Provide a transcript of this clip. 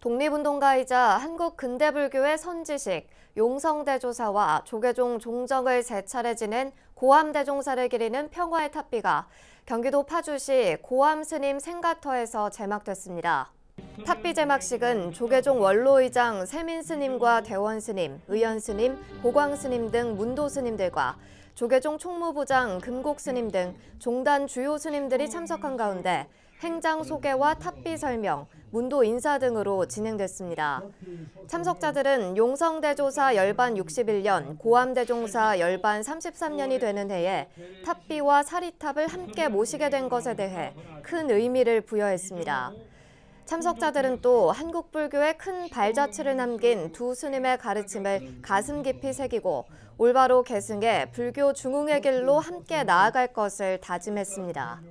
독립운동가이자 한국근대불교의 선지식 용성대조사와 조계종 종정을 세차례 지낸 고암대종사를 기리는 평화의 탑비가 경기도 파주시 고암스님 생가터에서 제막됐습니다. 탑비 제막식은 조계종 원로의장 세민스님과 대원스님, 의연스님, 고광스님 등 문도스님들과 조계종 총무부장 금곡스님 등 종단 주요 스님들이 참석한 가운데 행장 소개와 탑비 설명, 문도 인사 등으로 진행됐습니다. 참석자들은 용성대조사 열반 61년, 고암대종사 열반 33년이 되는 해에 탑비와 사리탑을 함께 모시게 된 것에 대해 큰 의미를 부여했습니다. 참석자들은 또 한국 불교의 큰 발자취를 남긴 두 스님의 가르침을 가슴 깊이 새기고 올바로 계승해 불교 중흥의 길로 함께 나아갈 것을 다짐했습니다.